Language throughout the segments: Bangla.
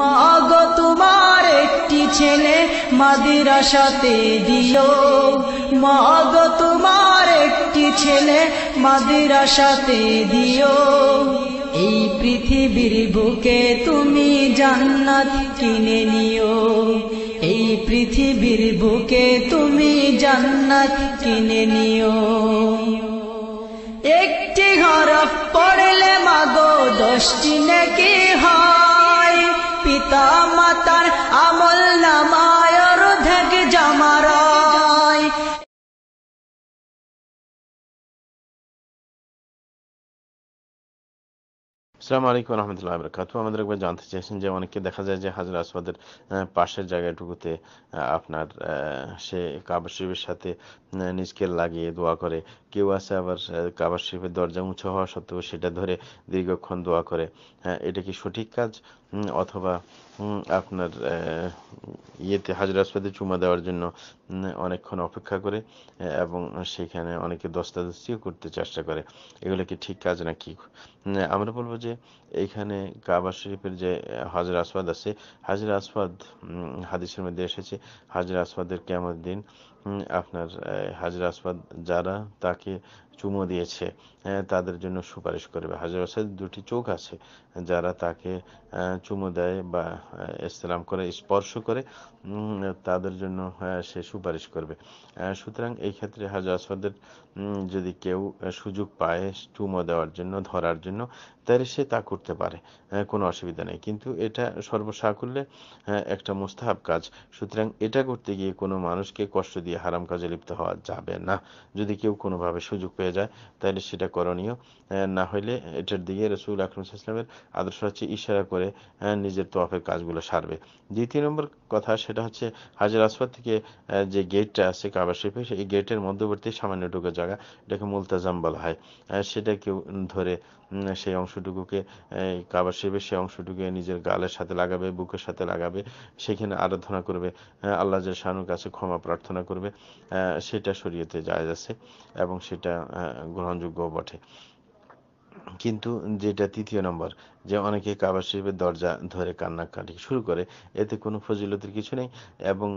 মাগ তোমার একটি ছেলে মাদিরাসাতে দিও মাগ তোমার একটি ছেলে মাদিরাসাতে দিও এই পৃথিবীর বুকে তুমি জান্নাত কিনে নিও এই পৃথিবীর বুকে তুমি জান্নাত কিনে নিও একটি ঘর পড়লে মাগো দশটি নাকি হয় আসসালামু আলাইকুম রহমতুল্লাহ বরকাত আমাদের একবার জানতে চাইছেন যে অনেকে দেখা যায় যে হাজার আসবাদের পাশের জায়গাটুকুতে আপনার সে কাবার শরীফের সাথে নিজকে লাগিয়ে দোয়া করে কেউ আছে আবার কাবার শরীফের দরজা উঁচু হওয়া সত্ত্বেও সেটা ধরে দীর্ঘক্ষণ দোয়া করে হ্যাঁ এটা কি সঠিক কাজ অথবা আপনার ইয়েতে হাজরা আসবাদে চুমা দেওয়ার জন্য অনেকক্ষণ অপেক্ষা করে এবং সেখানে অনেকে দস্তাদস্তিও করতে চেষ্টা করে এগুলো কি ঠিক কাজ নাকি আমরা বলবো যে এইখানে কাবা শরীফের যে হাজরা আসফাদ আছে হাজরা আসফাদ হাদিসের মধ্যে এসেছে হাজরা আসফাদের কেমন দিন আপনার হাজরা আসফাদ যারা তাকে চুমো দিয়েছে তাদের জন্য সুপারিশ করবে হাজার আসাদ দুটি চোখ আছে যারা তাকে চুমো দেয় বা ইসলাম করে স্পর্শ করে তাদের জন্য সে সুপারিশ করবে সুতরাং এই ক্ষেত্রে হাজার আসাদের যদি কেউ সুযোগ পায় চুমো দেওয়ার জন্য ধরার জন্য তাহলে সে তা করতে পারে কোনো অসুবিধা নেই কিন্তু এটা সর্বসাকুল্যে একটা মোস্তাহাব কাজ সুতরাং এটা করতে গিয়ে কোনো মানুষকে কষ্ট দিয়ে হারাম কাজে লিপ্ত হওয়া যাবে না যদি কেউ কোনোভাবে সুযোগ পেয়ে হয়ে যায় তাহলে সেটা করণীয় না হইলে এটার দিকে রসুল আকরম ইসলামের আদর্শ হচ্ছে ইশারা করে নিজের তোয়াফের কাজগুলো সারবে দ্বিতীয় নম্বর কথা সেটা হচ্ছে হাজির আসফার থেকে যে গেটটা আছে কাবার শরীফে সেই গেটের মধ্যবর্তী সামান্য টুকু জায়গা এটাকে মুলতাজাম বলা হয় সেটা কেউ ধরে সেই অংশটুকুকে কাবার শরীফের সেই অংশটুকুকে নিজের গালের সাথে লাগাবে বুকের সাথে লাগাবে সেখানে আরাধনা করবে আল্লাহ শাহানুর কাছে ক্ষমা প্রার্থনা করবে সেটা শরীয়তে যায় আছে এবং সেটা গ্রহণযোগ্য বটে কিন্তু যেটা তৃতীয় নম্বর যে অনেকে কাবা শরীফের দরজা ধরে কান্নাকাটি শুরু করে এতে কোনো ফজিলতের কিছু নেই এবং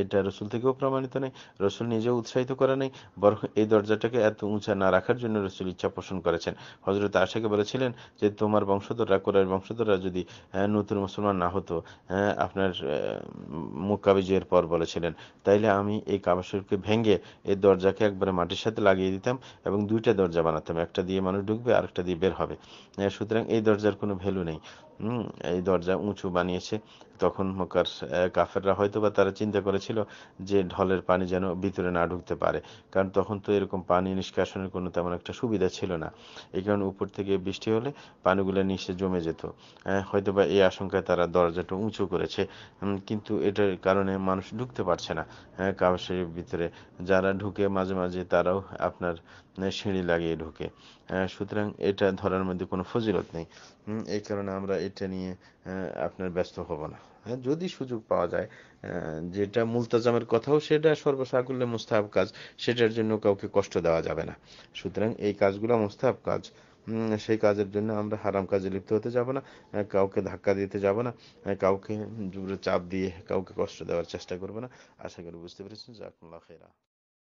এটা রসুল থেকেও প্রমাণিত নেই রসুল নিজেও উৎসাহিত করা নেই বরং এই দরজাটাকে এত উঁচা না রাখার জন্য রসুল ইচ্ছা পোষণ করেছেন হজরত আশাকে বলেছিলেন যে তোমার বংশধররা কোরআন বংশধররা যদি নতুন মুসলমান না হতো আপনার বিজয়ের পর বলেছিলেন তাইলে আমি এই কাবা শরীফকে ভেঙে এই দরজাকে একবারে মাটির সাথে লাগিয়ে দিতাম এবং দুইটা দরজা বানাতাম একটা দিয়ে মানুষ ঢুকবে আরেকটা দিয়ে বের হবে সুতরাং এই দরজার কোনো কোনো ভ্যালু নেই এই দরজা উঁচু বানিয়েছে তখন মক্কার কাফেররা হয়তো বা তারা চিন্তা করেছিল যে ঢলের পানি যেন ভিতরে না ঢুকতে পারে কারণ তখন তো এরকম পানি নিষ্কাশনের কোনো তেমন একটা সুবিধা ছিল না এই কারণে উপর থেকে বৃষ্টি হলে পানিগুলো নিচে জমে যেত হয়তো বা এই আশঙ্কায় তারা দরজাটা উঁচু করেছে কিন্তু এটার কারণে মানুষ ঢুকতে পারছে না কাবাসের ভিতরে যারা ঢুকে মাঝে মাঝে তারাও আপনার সিঁড়ি লাগিয়ে ঢুকে সুতরাং এটা ধরার মধ্যে কোনো ফজিলত নেই এই কারণে আমরা এটা নিয়ে আপনার ব্যস্ত হব না হ্যাঁ যদি সুযোগ পাওয়া যায় যেটা মুলতাজামের কথাও সেটা সর্বসাকুল্যে মুস্তাহাব কাজ সেটার জন্য কাউকে কষ্ট দেওয়া যাবে না সুতরাং এই কাজগুলো মুস্তাহাব কাজ সেই কাজের জন্য আমরা হারাম কাজে লিপ্ত হতে যাব না কাউকে ধাক্কা দিতে যাব না কাউকে জুড়ে চাপ দিয়ে কাউকে কষ্ট দেওয়ার চেষ্টা করব না আশা করি বুঝতে পেরেছেন জাকুল্লাহ খেরা